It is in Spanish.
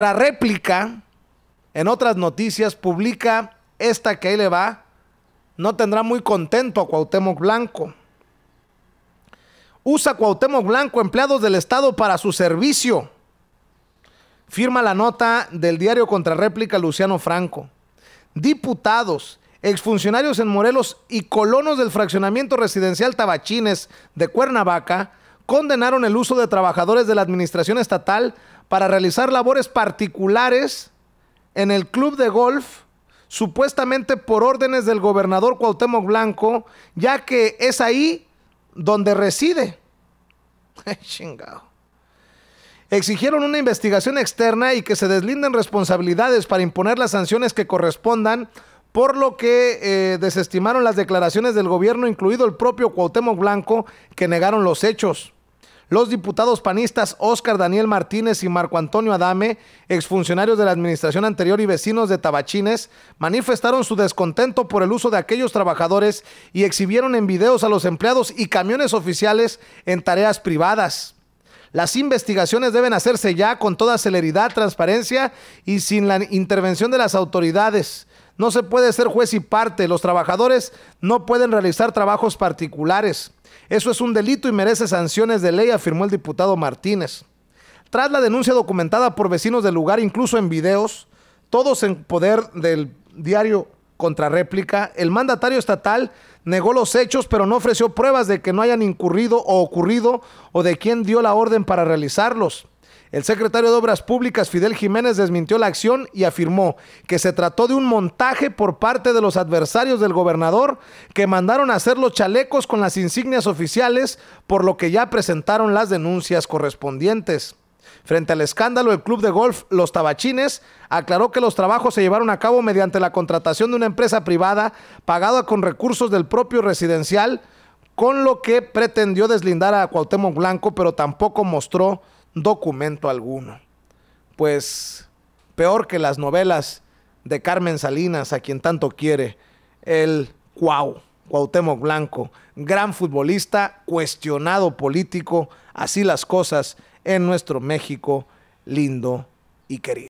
La réplica, en otras noticias, publica esta que ahí le va. No tendrá muy contento a Cuauhtémoc Blanco. Usa Cuauhtémoc Blanco empleados del Estado para su servicio. Firma la nota del diario réplica Luciano Franco. Diputados, exfuncionarios en Morelos y colonos del fraccionamiento residencial Tabachines de Cuernavaca condenaron el uso de trabajadores de la administración estatal para realizar labores particulares en el club de golf, supuestamente por órdenes del gobernador Cuauhtémoc Blanco, ya que es ahí donde reside. Chingado. Exigieron una investigación externa y que se deslinden responsabilidades para imponer las sanciones que correspondan, por lo que eh, desestimaron las declaraciones del gobierno, incluido el propio Cuauhtémoc Blanco, que negaron los hechos los diputados panistas Óscar Daniel Martínez y Marco Antonio Adame, exfuncionarios de la administración anterior y vecinos de Tabachines, manifestaron su descontento por el uso de aquellos trabajadores y exhibieron en videos a los empleados y camiones oficiales en tareas privadas. Las investigaciones deben hacerse ya con toda celeridad, transparencia y sin la intervención de las autoridades. No se puede ser juez y parte. Los trabajadores no pueden realizar trabajos particulares. Eso es un delito y merece sanciones de ley, afirmó el diputado Martínez. Tras la denuncia documentada por vecinos del lugar, incluso en videos, todos en poder del diario Contrarréplica, el mandatario estatal negó los hechos, pero no ofreció pruebas de que no hayan incurrido o ocurrido o de quién dio la orden para realizarlos. El secretario de Obras Públicas, Fidel Jiménez, desmintió la acción y afirmó que se trató de un montaje por parte de los adversarios del gobernador que mandaron a hacer los chalecos con las insignias oficiales, por lo que ya presentaron las denuncias correspondientes. Frente al escándalo, el club de golf Los Tabachines aclaró que los trabajos se llevaron a cabo mediante la contratación de una empresa privada pagada con recursos del propio residencial, con lo que pretendió deslindar a Cuauhtémoc Blanco, pero tampoco mostró documento alguno. Pues peor que las novelas de Carmen Salinas, a quien tanto quiere, el Cuau, Cuauhtémoc Blanco, gran futbolista, cuestionado político, así las cosas en nuestro México lindo y querido.